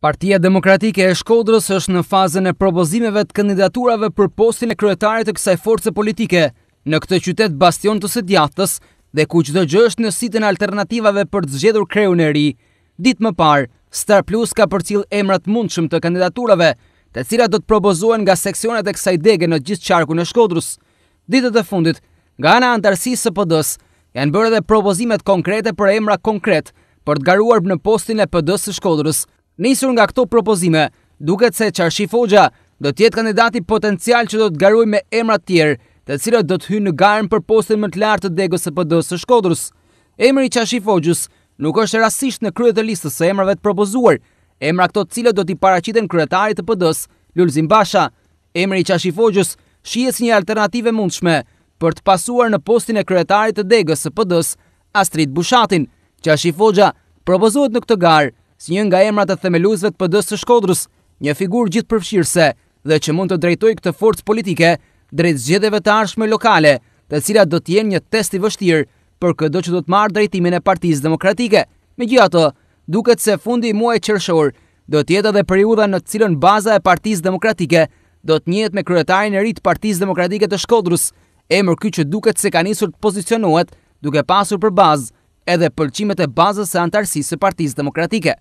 Partia Demokratike e Shkodrës është në fazën e propozimeve të kandidaturave për postin e kryetarit të kësaj force politike në këtë qytet bastion të së djathtës dhe ku çdo gjë është në sitën e alternativave për të zgjedhur kreun e ri. Ditë më parë, Star Plus ka cilë emrat mundshëm të kandidaturave, të cilat do të propozohen nga seksionet e kësaj dege në gjithë qarkun e Shkodrës. Ditët e fundit, nga ana antarësi së PD-s, janë bërë edhe propozimet konkrete për emra konkret për të garuar në postin e PD-s së Shkodrës nisur nga këto propozime, duket se Qarshi Fogja do tjetë kandidati potencial që do të garuj me emrat tjerë, të cilët do të hynë në garën për postin më të lartë të degës së pëdës së shkodrës. Emri Qashi Fogjus nuk është rasisht në kryet e listës së emrave të propozuar, emra këto cilët do t'i paraciten kryetarit të pëdës, Lulzim Basha. Emri Qashi Fogjus shies një alternative mundshme për të pasuar në postin e kryetarit të degës e pëdës, Astrid Bushatin. Qashi Fogja propozuat në këtë garë si një nga emrat të themeluzve të pëdës të shkodrës, një figur gjithë përfshirëse dhe që mund të drejtoj këtë forcë politike drejt zgjedeve të arshme lokale të cilat do t'jen një test i vështirë për këdo që do t'marë drejtimin e partizë demokratike. Me gjitha të duket se fundi i muaj qërëshor do t'jeta dhe periuda në cilën baza e partizë demokratike do t'njet me kryetarin e rritë partizë demokratike të shkodrës, e mërky që duket se ka njësur të pozicionuat duke pasur për bazë edhe pëlqimet e bazës e antarësisë e partizë demokratike.